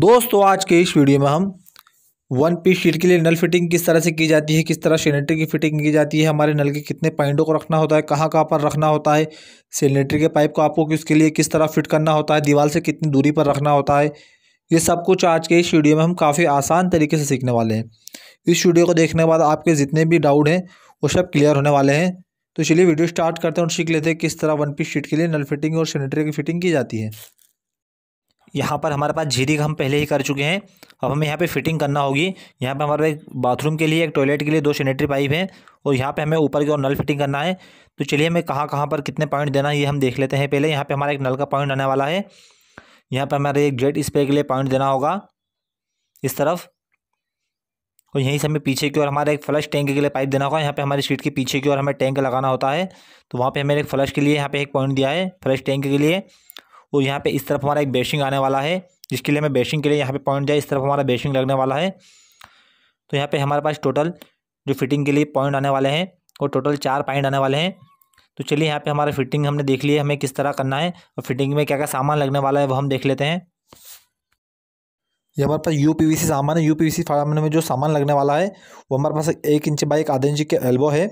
दोस्तों आज के इस वीडियो में हम वन पीस शीट के लिए नल फिटिंग किस तरह से की जाती है किस तरह सेनेटरी की फिटिंग की जाती है हमारे नल के कितने पॉइंटों को रखना होता है कहाँ कहाँ पर रखना होता है सैनिटरी के पाइप को आपको किसके लिए किस तरह फिट करना होता है दीवार से कितनी दूरी पर रखना होता है ये सब कुछ आज के इस वीडियो में हम काफ़ी आसान तरीके से सीखने वाले हैं इस वीडियो को देखने के बाद आपके जितने भी डाउट हैं वो सब क्लियर होने वाले हैं तो चलिए वीडियो स्टार्ट करते हैं और सीख लेते हैं किस तरह वन पीस शीट के लिए नल फिटिंग और सैनिटरी की फिटिंग की जाती है यहाँ पर हमारे पास झीरी का हम पहले ही कर चुके हैं अब हमें यहाँ पे फिटिंग करना होगी यहाँ पे हमारे बाथरूम के लिए एक टॉयलेट के लिए दो सैनिटरी पाइप हैं और यहाँ पे हमें ऊपर की ओर नल फिटिंग करना है तो चलिए हमें कहाँ कहाँ पर कितने पॉइंट देना है ये हम देख लेते हैं पहले यहाँ पर हमारा एक नल का पॉइंट आने वाला है यहाँ पर हमारे एक जेट स्प्रे के लिए पॉइंट देना होगा इस तरफ और यहीं से हमें पीछे की ओर हमारा एक फ्लश टैंक के लिए पाइप देना होगा यहाँ पे हमारी सीट के पीछे की ओर हमें टैंक लगाना होता है तो वहाँ पे हमें एक फ्लश के लिए यहाँ पे एक पॉइंट दिया है फ्लश टैंक के लिए और यहाँ पे इस तरफ हमारा एक बेशिंग आने वाला है जिसके लिए हमें बेशिंग के लिए यहाँ पे पॉइंट जाए इस तरफ हमारा बेशिंग लगने वाला है तो यहाँ पे हमारे पास टोटल जो फिटिंग के लिए पॉइंट आने वाले हैं और टोटल चार पॉइंट आने वाले हैं तो चलिए यहाँ पर हमारा फिटिंग हमने देख ली है हमें किस तरह करना है और फिटिंग में क्या क्या सामान लगने वाला है वो हम देख लेते हैं ये हमारे पास यू पी सामान है यू पी फार्मन में जो सामान लगने वाला है वो हमारे पास एक इंच बाई एक आधे इंच के एल्बो है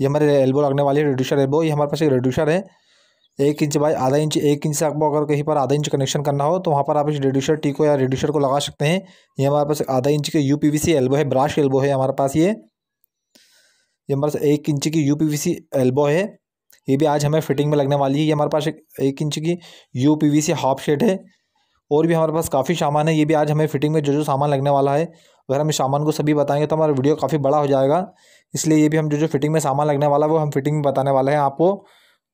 ये हमारे एल्बो लगने वाली है रेड्यूशर एल्बो ये हमारे पास एक रेड्यूशर है एक इंच बाई आधा इंच एक इंच से आपको अगर कहीं पर आधा इंच कनेक्शन करना हो तो वहाँ पर आप इस रेडिशर टी को या रेड्यूशर को लगा सकते हैं ये हमारे पास आधा इंच के यू एल्बो है ब्राश एल्बो है हमारे पास ये ये हमारे पास एक इंच की यू एल्बो है ये भी आज हमें फिटिंग में लगने वाली है ये हमारे पास एक, इंच की U P V C half shade है और भी हमारे पास काफ़ी सामान है ये भी आज हमें फिटिंग में जो जो सामान लगने वाला है अगर हम इस सामान को सभी बताएंगे तो हमारा वीडियो काफ़ी बड़ा हो जाएगा इसलिए ये भी हम जो जो फिटिंग में सामान लगने वाला है वो हम फिटिंग में बताने वाले हैं आपको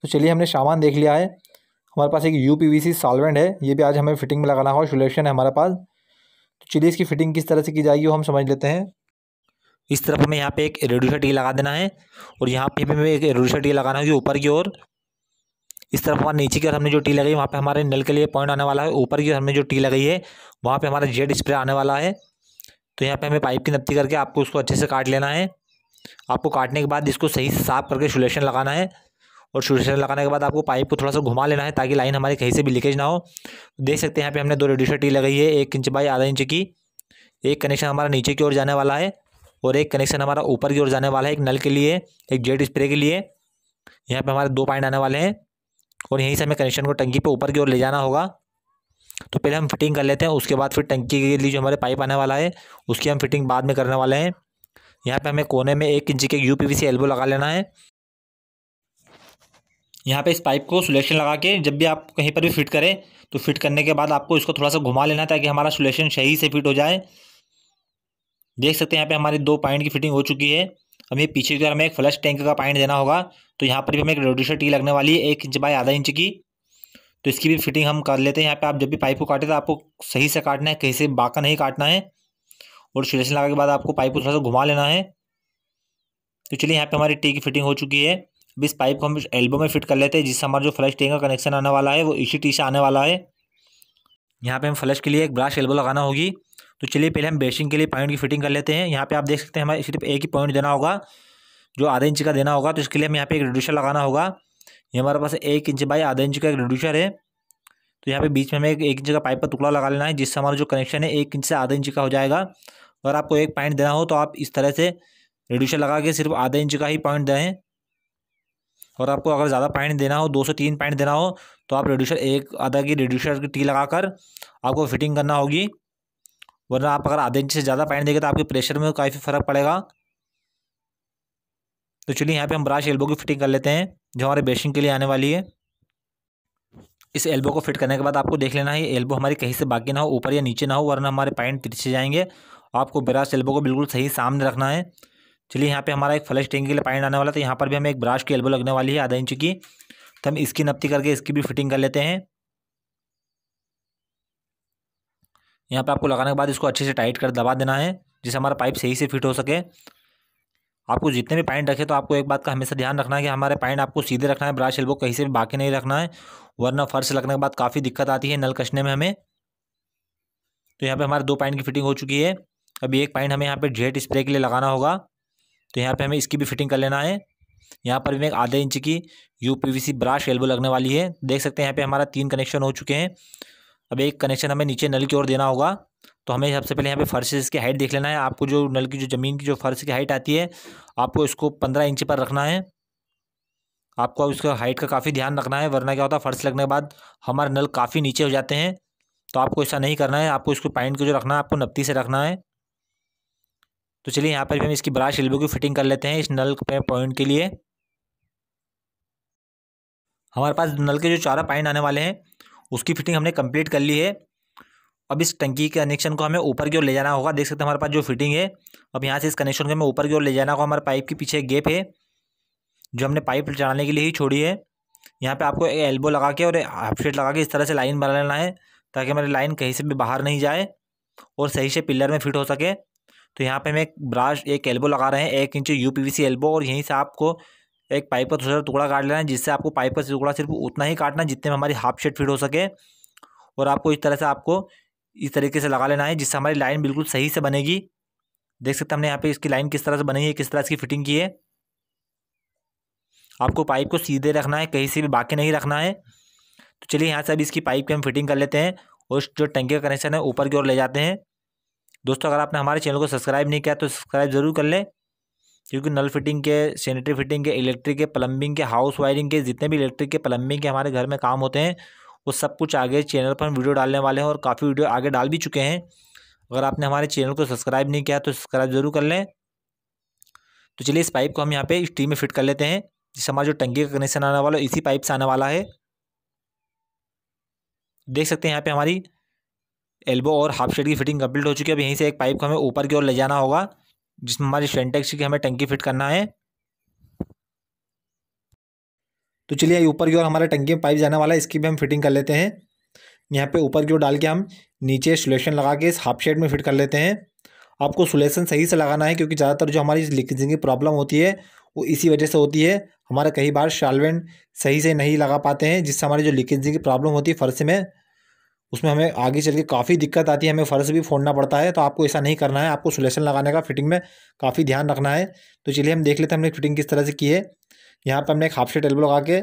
तो चलिए हमने सामान देख लिया है हमारे पास एक यू पी सॉल्वेंट है ये भी आज हमें फिटिंग में लगाना होगा सोल्यूशन है हमारे पास तो चलिए इसकी फिटिंग किस तरह से की जाएगी वो हम समझ लेते हैं इस तरफ हमें यहाँ पे एक रेडियोसर टी लगा देना है और यहाँ पे हमें एक रेडियोसर टी लगाना होगी ऊपर की ओर इस तरफ हमारे नीचे की ओर हमने जो टी लगाई वहाँ पे हमारे नल के लिए पॉइंट आने वाला है ऊपर की ओर हमने जो टी लगाई है वहाँ पे हमारा जेड स्प्रे आने वाला है तो यहाँ पे हमें पाइप की नपती करके आपको उसको अच्छे से काट लेना है आपको काटने के बाद इसको सही से साफ करके सोल्यूशन लगाना है और सोल्यूशन लगाने के बाद आपको पाइप को थोड़ा सा घुमा लेना है ताकि लाइन हमारी कहीं से भी लीकेज ना हो देख सकते हैं यहाँ पे हमने दो रेडियोशर टी लगाई है एक इंच बाई आधा इंच की एक कनेक्शन हमारा नीचे की ओर जाने वाला है और एक कनेक्शन हमारा ऊपर की ओर जाने वाला है एक नल के लिए एक जेट स्प्रे के लिए यहाँ पर हमारे दो पॉइंट आने वाले हैं और यहीं से हमें कनेक्शन को टंकी पर ऊपर की ओर ले जाना होगा तो पहले हम फिटिंग कर लेते हैं उसके बाद फिर टंकी के लिए जो हमारे पाइप आने वाला है उसकी हम फिटिंग बाद में करने वाले हैं यहाँ पे हमें कोने में एक इंच के यू पी एल्बो लगा लेना है यहाँ पे इस पाइप को सोलेशन लगा के जब भी आप कहीं पर भी फिट करें तो फिट करने के बाद आपको इसको थोड़ा सा घुमा लेना ताकि हमारा सोलेशन सही से फिट हो जाए देख सकते हैं यहाँ पे हमारी दो पॉइंट की फिटिंग हो चुकी है अब ये पीछे की ओर हमें एक फ्लश टैंक का पॉइंट देना होगा तो यहाँ पर भी हमें एक रेडियोशर टी लगने वाली है एक इंच बाय आधा इंच की तो इसकी भी फिटिंग हम कर लेते हैं यहाँ पर आप जब भी पाइप को काटे तो आपको सही से काटना है कहीं से बाका नहीं काटना है और सोलेशन लगा के बाद आपको पाइप को थोड़ा सा घुमा लेना है तो चलिए यहाँ पर हमारी टी की फिटिंग हो चुकी है अब इस पाइप को हम एल्बो में फिट कर लेते हैं जिससे हमारा जो फ्लश टैंक का कनेक्शन आने वाला है वो इसी टी से आने वाला है यहाँ पे हम फ्लश के लिए एक ब्राश एल्बो लगाना होगी तो चलिए पहले हम बेसिंग के लिए पॉइंट की फिटिंग कर लेते हैं यहाँ पे आप देख सकते हैं हमें सिर्फ एक ही पॉइंट देना होगा जो आधा इंच का देना होगा तो इसके लिए हम यहाँ पे एक रिड्यूसर लगाना होगा ये हमारे पास एक इंच बाई आधा इंच का एक रिड्यूसर है तो यहाँ पे बीच में हमें एक इंच का पाइप का टुकड़ा लगा लेना है जिससे हमारा जो कनेक्शन है एक इंच से आधा इंच का हो जाएगा अगर आपको एक पॉइंट देना हो तो आप इस तरह से रिड्यूसर लगा के सिर्फ आधा इंच का ही पॉइंट दें और आपको अगर ज़्यादा पॉइंट देना हो दो से तीन पॉइंट देना हो तो आप रेड्यूसर एक आधा की रेड्यूशर की टी लगाकर आपको फिटिंग करना होगी वरना आप अगर आधे इंच से ज़्यादा पॉइंट देंगे तो आपके प्रेशर में काफ़ी फ़र्क पड़ेगा तो चलिए यहाँ पे हम ब्राश एल्बो की फिटिंग कर लेते हैं जो हमारे बेशिंग के लिए आने वाली है इस एल्बो को फिट करने के बाद आपको देख लेना है एल्बो हमारी कहीं से बाकी ना हो ऊपर या नीचे ना हो वरना हमारे पॉइंट तिरछे जाएंगे आपको ब्राश एल्बो को बिल्कुल सही सामने रखना है चलिए यहाँ पे हमारा एक फ्लश टैंक के लिए पॉइंट आने वाला तो यहाँ पर भी हमें एक ब्राश की एल्बो लगने वाली है आधा इंच की तो हम इसकी नपती करके इसकी भी फिटिंग कर लेते हैं यहाँ पे आपको लगाने के बाद इसको अच्छे से टाइट कर दबा देना है जिससे हमारा पाइप सही से फिट हो सके आपको जितने भी पॉइंट रखे तो आपको एक बात का हमेशा ध्यान रखना है कि हमारे पॉइंट आपको सीधे रखना है ब्राश एल्बो कहीं से भी बाकी नहीं रखना है वरना फर्श लगने के बाद काफ़ी दिक्कत आती है नल कसने में हमें तो यहाँ पे हमारे दो पॉइंट की फिटिंग हो चुकी है अभी एक पॉइंट हमें यहाँ पे जेट स्प्रे के लिए लगाना होगा तो यहाँ पे हमें इसकी भी फिटिंग कर लेना है यहाँ पर भी एक आधे इंच की U P V C brass elbow लगने वाली है देख सकते हैं यहाँ पे हमारा तीन कनेक्शन हो चुके हैं अब एक कनेक्शन हमें नीचे नल की ओर देना होगा तो हमें सबसे पहले यहाँ पे फर्श की हाइट देख लेना है आपको जो नल की जो ज़मीन की जो फर्श की हाइट आती है आपको इसको पंद्रह इंच पर रखना है आपको उसका हाइट का काफ़ी ध्यान रखना है वरना क्या होता है फर्श लगने के बाद हमारे नल काफ़ी नीचे हो जाते हैं तो आपको ऐसा नहीं करना है आपको इसको पॉइंट को जो रखना है आपको नपती से रखना है तो चलिए यहाँ पर भी हम इसकी ब्राश एल्बो की फिटिंग कर लेते हैं इस नल पे पॉइंट के लिए हमारे पास नल के जो चारा पॉइंट आने वाले हैं उसकी फिटिंग हमने कंप्लीट कर ली है अब इस टंकी के कनेक्शन को हमें ऊपर की ओर ले जाना होगा देख सकते हैं हमारे पास जो फिटिंग है अब यहाँ से इस कनेक्शन को हमें ऊपर की ओर ले जाना होगा हमारे पाइप के पीछे गैप है जो हमने पाइप चढ़ाने के लिए ही छोड़ी है यहाँ पर आपको एल्बो लगा के और हाफ शेड लगा के इस तरह से लाइन बना लेना है ताकि हमारी लाइन कहीं से भी बाहर नहीं जाए और सही से पिलर में फिट हो सके तो यहाँ पे हम एक ब्राश एक एल्बो लगा रहे हैं एक इंच यू पी एल्बो और यहीं से आपको एक पाइप का थोड़ा सा टुकड़ा काट लेना है जिससे आपको पाइप का टुकड़ा सिर्फ उतना ही काटना है जितने में हमारी हाफ शेट फिट हो सके और आपको इस तरह से आपको इस तरीके से लगा लेना है जिससे हमारी लाइन बिल्कुल सही से बनेगी देख सकते हमने यहाँ पर इसकी लाइन किस तरह से बनेगी किस तरह इसकी फिटिंग की है आपको पाइप को सीधे रखना है कहीं से भी बाकी नहीं रखना है तो चलिए यहाँ से अभी इसकी पाइप की हम फिटिंग कर लेते हैं और जो टंकी का कनेक्शन है ऊपर की ओर ले जाते हैं दोस्तों अगर आपने हमारे चैनल को सब्सक्राइब नहीं किया तो सब्सक्राइब ज़रूर कर लें क्योंकि नल फिटिंग के सैनिटरी फिटिंग के इलेक्ट्रिक के प्लम्बिंग के हाउस वायरिंग के जितने भी इलेक्ट्रिक के प्लम्बिंग के हमारे घर में काम होते हैं वो सब कुछ आगे चैनल पर हम वीडियो डालने वाले हैं और काफ़ी वीडियो आगे डाल भी चुके हैं अगर आपने हमारे चैनल को सब्सक्राइब नहीं किया तो सब्सक्राइब ज़रूर कर लें तो चलिए इस पाइप को हम यहाँ पे इस में फिट कर लेते हैं जिससे हमारा जो टंकी का कनेक्शन आने वाला है इसी पाइप से आने वाला है देख सकते हैं यहाँ पे हमारी एल्बो और हाफ शेड की फिटिंग कंप्लीट हो चुकी है अब यहीं से एक पाइप को हमें ऊपर की ओर ले जाना होगा जिसमें हमारी सेंटेक्स की हमें टंकी फिट करना है तो चलिए ऊपर की ओर हमारा टंकी में पाइप जाने वाला है इसकी भी हम फिटिंग कर लेते हैं यहाँ पे ऊपर की ओर डाल के हम नीचे सुलेशन लगा के इस हाफ शेड में फिट कर लेते हैं आपको सुलेशन सही से लगाना है क्योंकि ज़्यादातर जो हमारी लीकेजिंग की प्रॉब्लम होती है वो इसी वजह से होती है हमारा कई बार शालवेंट सही से नहीं लगा पाते हैं जिससे हमारी जो लीकेजिंग की प्रॉब्लम होती है फर्श में उसमें हमें आगे चल के काफ़ी दिक्कत आती है हमें फ़र्श भी फोड़ना पड़ता है तो आपको ऐसा नहीं करना है आपको सोलेशन लगाने का फिटिंग में काफ़ी ध्यान रखना है तो चलिए हम देख लेते हैं हमने फिटिंग किस तरह से की है यहाँ पर हमने एक हाफ शेट एल्बो लगा के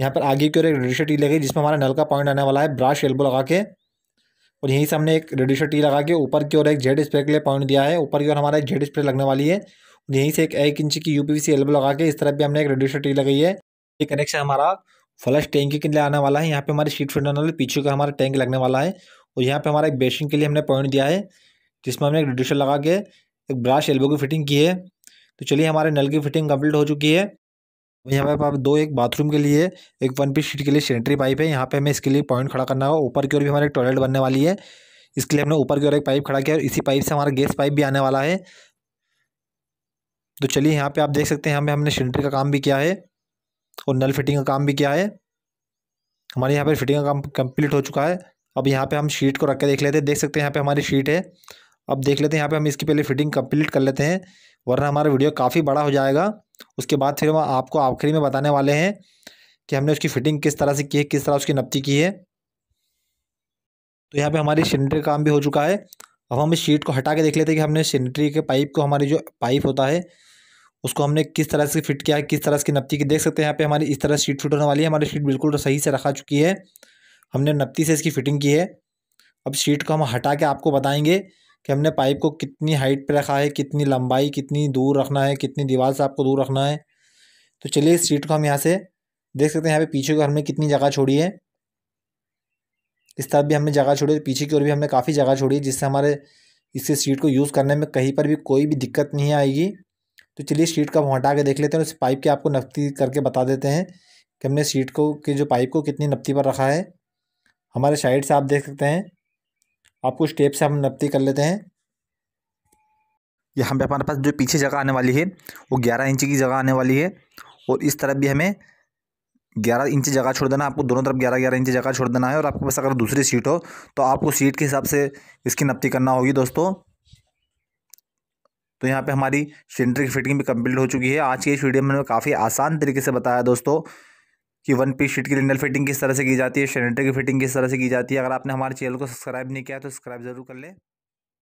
यहाँ पर आगे की ओर एक रेडिशर टी लगी जिसमें हमारा नल का पॉइंट आने वाला है ब्राश एल्बो लगा के और यहीं से हमने एक रेडिशर टी लगा के ऊपर की ओर एक जेड स्प्रे के लिए पॉइंट दिया है ऊपर की ओर हमारा एक जेड स्प्रे लगने वाली है यहीं से एक इंच की यू सी एल्बो लगा के इस तरफ भी हमने एक रेडिशर टी लगाई है ये कनेक्शन हमारा फ्लश टैंक के लिए आने वाला है यहाँ पे हमारे शीट फिट आने वाली पीछे का हमारा टैंक लगने वाला है और यहाँ पे हमारा एक बेसिन के लिए हमने पॉइंट दिया है जिसमें हमने एक रिड्यूसर लगा के एक ब्राश एल्बो की फिटिंग की है तो चलिए हमारे नल की फिटिंग कंप्लीट हो चुकी है यहाँ हमारे आप दो एक बाथरूम के लिए एक वन पीस शीट के लिए सेंट्री पाइप है यहाँ पे हमें इसके लिए पॉइंट खड़ा करना होगा ऊपर की ओर भी हमारे टॉयलेट बनने वाली है इसके लिए हमने ऊपर की ओर एक पाइप खड़ा किया और इसी पाइप से हमारा गैस पाइप भी आने वाला है तो चलिए यहाँ पे आप देख सकते हैं हमें हमने सैनिटरी का काम भी किया है और नल फिटिंग का काम भी क्या है हमारे यहाँ पर फिटिंग का काम कंप्लीट हो चुका है अब यहाँ पे हम शीट को रख के देख लेते हैं देख सकते हैं यहाँ पे हमारी शीट है अब देख लेते हैं यहाँ पे हम इसकी पहले फिटिंग कंप्लीट कर लेते हैं वरना हमारा वीडियो काफ़ी बड़ा हो जाएगा उसके बाद फिर हम आपको आखिरी में बताने वाले हैं कि हमने उसकी फ़िटिंग किस तरह से की है किस तरह उसकी नपती की है तो यहाँ पर हमारी सीनटरी काम भी हो चुका है अब हम इस शीट को हटा के देख लेते हैं कि हमने सीनटरी के पाइप को हमारी जो पाइप होता है उसको हमने किस तरह से फिट किया है किस तरह की नपती की देख सकते हैं यहाँ पे हमारी इस तरह शीट फिट होने वाली है हमारी शीट बिल्कुल तो सही से रखा चुकी है हमने नपती से इसकी फिटिंग की है अब शीट को हम हटा के आपको बताएंगे कि हमने पाइप को कितनी हाइट पर रखा है कितनी लंबाई कितनी दूर रखना है कितनी दीवार से आपको दूर रखना है तो चलिए इस शीट को हम यहाँ से देख सकते हैं यहाँ पे पीछे को हमने कितनी जगह छोड़ी है इस तरफ भी हमने जगह छोड़ी पीछे की ओर भी हमने काफ़ी जगह छोड़ी जिससे हमारे इस सीट को यूज़ करने में कहीं पर भी कोई भी दिक्कत नहीं आएगी तो चलिए शीट को हम हटा के देख लेते हैं उस इस पाइप की आपको नफ्ती करके बता देते हैं कि हमने शीट को के जो पाइप को कितनी नफ्ती पर रखा है हमारे साइड से आप देख सकते हैं आपको स्टेप से हम नफ्ती कर लेते हैं यहाँ पे हमारे पास जो पीछे जगह आने वाली है वो ग्यारह इंची की जगह आने वाली है और इस तरफ भी हमें ग्यारह इंच जगह छोड़ देना आपको दोनों तरफ ग्यारह ग्यारह इंच जगह छोड़ देना है और आपके पास अगर दूसरी सीट हो तो आपको सीट के हिसाब से इसकी नपती करना होगी दोस्तों तो यहाँ पे हमारी सिलेंडर की फिटिंग भी कंप्लीट हो चुकी है आज की इस वीडियो में मैंने काफ़ी आसान तरीके से बताया दोस्तों कि वन पीस शीट की रिंडल फिटिंग किस तरह से की जाती है सिलेंडर की फिटिंग किस तरह से की जाती है अगर आपने हमारे चैनल को सब्सक्राइब नहीं किया तो सब्सक्राइब जरूर कर ले